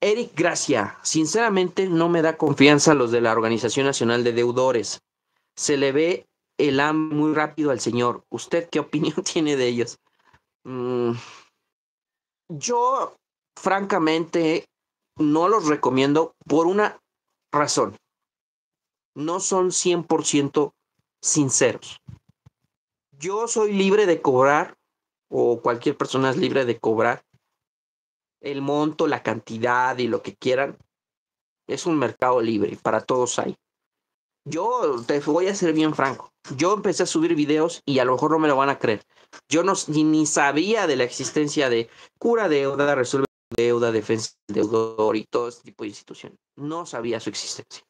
Eric Gracia, sinceramente no me da confianza los de la Organización Nacional de Deudores. Se le ve el AM muy rápido al señor. ¿Usted qué opinión tiene de ellos? Mm, yo, francamente, no los recomiendo por una razón. No son 100% sinceros. Yo soy libre de cobrar, o cualquier persona es libre de cobrar, el monto, la cantidad y lo que quieran. Es un mercado libre, para todos hay. Yo te voy a ser bien franco. Yo empecé a subir videos y a lo mejor no me lo van a creer. Yo no, ni, sabía de la existencia de cura deuda, resuelve deuda, defensa del deudor y todo este tipo de instituciones. No sabía su existencia.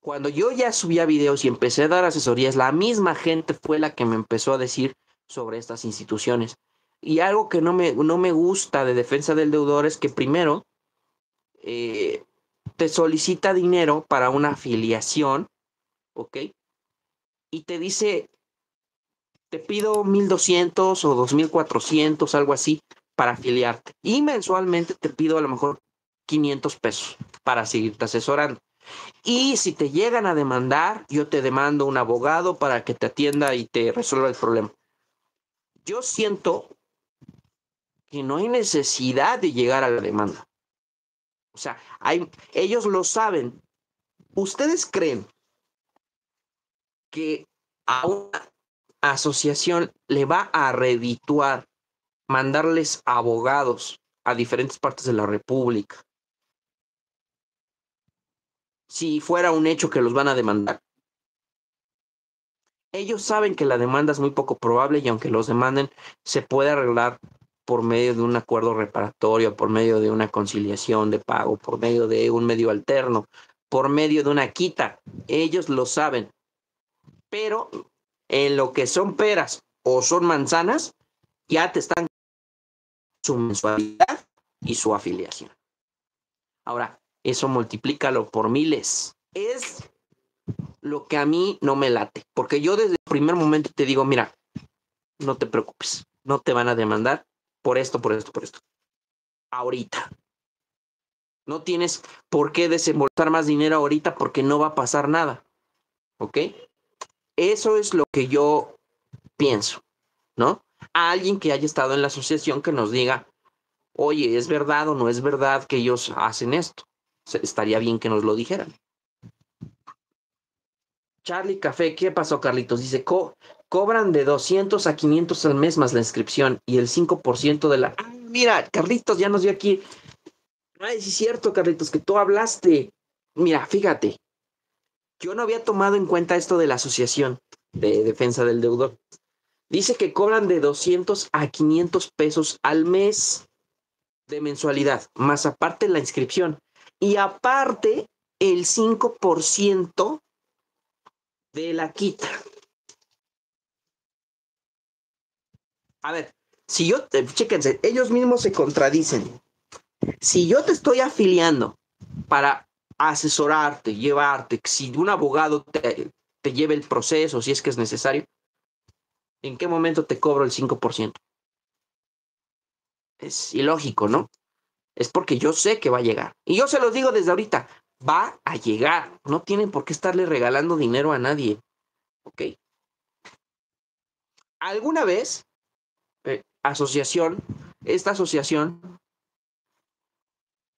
Cuando yo ya subía videos y empecé a dar asesorías, la misma gente fue la que me empezó a decir sobre estas instituciones. Y algo que no me, no me gusta de defensa del deudor es que primero eh, te solicita dinero para una afiliación, ¿ok? Y te dice, te pido 1200 o 2400, algo así, para afiliarte. Y mensualmente te pido a lo mejor 500 pesos para seguirte asesorando. Y si te llegan a demandar, yo te demando un abogado para que te atienda y te resuelva el problema. Yo siento que no hay necesidad de llegar a la demanda. O sea, hay, ellos lo saben. ¿Ustedes creen que a una asociación le va a redituar mandarles abogados a diferentes partes de la República? Si fuera un hecho que los van a demandar. Ellos saben que la demanda es muy poco probable y aunque los demanden, se puede arreglar por medio de un acuerdo reparatorio, por medio de una conciliación de pago, por medio de un medio alterno, por medio de una quita. Ellos lo saben. Pero en lo que son peras o son manzanas, ya te están su mensualidad y su afiliación. Ahora, eso multiplícalo por miles. Es lo que a mí no me late, porque yo desde el primer momento te digo, mira, no te preocupes, no te van a demandar, por esto, por esto, por esto. Ahorita. No tienes por qué desembolsar más dinero ahorita porque no va a pasar nada. ¿Ok? Eso es lo que yo pienso, ¿no? A alguien que haya estado en la asociación que nos diga, oye, ¿es verdad o no es verdad que ellos hacen esto? Estaría bien que nos lo dijeran. Charlie Café, ¿qué pasó, Carlitos? Dice, cobran de 200 a 500 al mes más la inscripción y el 5% de la... Ah, mira, Carlitos ya nos dio aquí. Ay, sí es cierto, Carlitos, que tú hablaste. Mira, fíjate, yo no había tomado en cuenta esto de la Asociación de Defensa del Deudor. Dice que cobran de 200 a 500 pesos al mes de mensualidad, más aparte la inscripción. Y aparte el 5% de la quita. A ver, si yo, te, chéquense, ellos mismos se contradicen. Si yo te estoy afiliando para asesorarte, llevarte, si un abogado te, te lleve el proceso, si es que es necesario, ¿en qué momento te cobro el 5%? Es ilógico, ¿no? Es porque yo sé que va a llegar. Y yo se lo digo desde ahorita, va a llegar. No tienen por qué estarle regalando dinero a nadie. ¿Ok? Alguna vez, eh, asociación, esta asociación,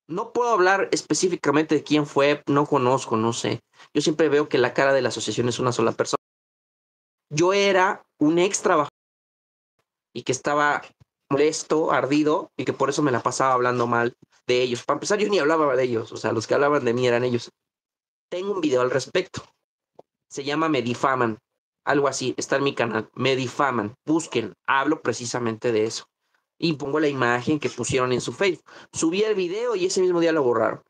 no puedo hablar específicamente de quién fue, no conozco, no sé. Yo siempre veo que la cara de la asociación es una sola persona. Yo era un ex trabajador y que estaba molesto, ardido y que por eso me la pasaba hablando mal de ellos. Para empezar, yo ni hablaba de ellos, o sea, los que hablaban de mí eran ellos. Tengo un video al respecto. Se llama Me difaman, algo así, está en mi canal. Me difaman, busquen, hablo precisamente de eso. Y pongo la imagen que pusieron en su Facebook. Subí el video y ese mismo día lo borraron.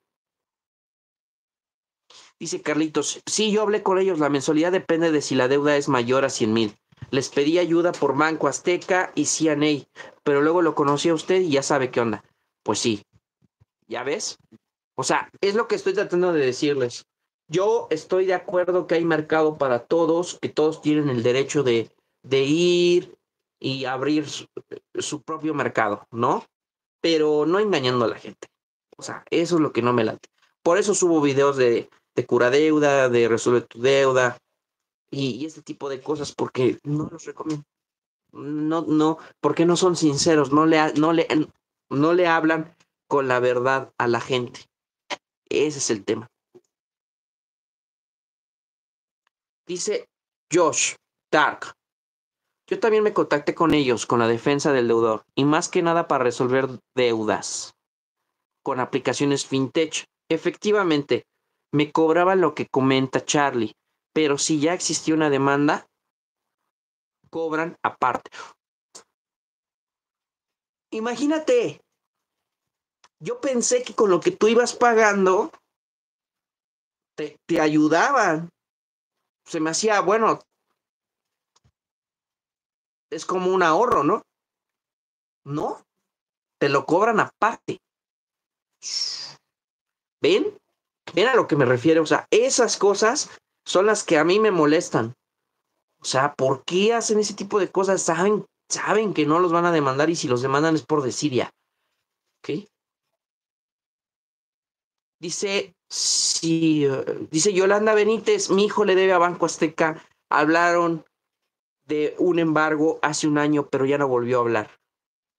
Dice Carlitos, sí, yo hablé con ellos, la mensualidad depende de si la deuda es mayor a 100 mil. Les pedí ayuda por Banco Azteca y CNA, pero luego lo conocí a usted y ya sabe qué onda. Pues sí, ¿ya ves? O sea, es lo que estoy tratando de decirles. Yo estoy de acuerdo que hay mercado para todos, que todos tienen el derecho de, ir y abrir su, propio mercado, ¿no? Pero no engañando a la gente. O sea, eso es lo que no me late. Por eso subo videos de, de cura deuda, de resuelve tu deuda, y, ese tipo de cosas porque no los recomiendo. No, no, porque no son sinceros, no le, no le, no le hablan con la verdad a la gente. Ese es el tema. Dice Josh Dark. Yo también me contacté con ellos, con la defensa del deudor, y más que nada para resolver deudas con aplicaciones fintech. Efectivamente, me cobraban lo que comenta Charlie, pero si ya existió una demanda, cobran aparte. Imagínate, yo pensé que con lo que tú ibas pagando, te, te ayudaban. Se me hacía, bueno, es como un ahorro, ¿no? No, te lo cobran aparte. ¿Ven? ¿Ven a lo que me refiero? O sea, esas cosas son las que a mí me molestan. O sea, ¿por qué hacen ese tipo de cosas? Saben, saben que no los van a demandar y si los demandan es por desidia. ¿Ok? Dice, si, dice Yolanda Benítez, mi hijo le debe a Banco Azteca. Hablaron de un embargo hace un año, pero ya no volvió a hablar.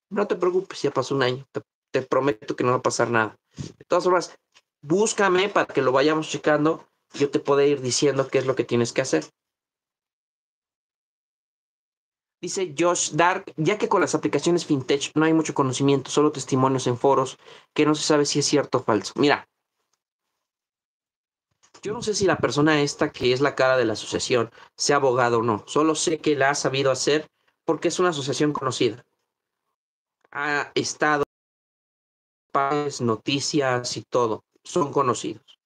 No te preocupes, ya pasó un año. Te, te prometo que no va a pasar nada. De todas formas, búscame para que lo vayamos checando yo te puedo ir diciendo qué es lo que tienes que hacer. Dice Josh Dark, ya que con las aplicaciones fintech no hay mucho conocimiento, solo testimonios en foros, que no se sabe si es cierto o falso. Mira, yo no sé si la persona esta que es la cara de la asociación sea abogado o no. Solo sé que la ha sabido hacer porque es una asociación conocida. Ha estado noticias y todo. Son conocidos.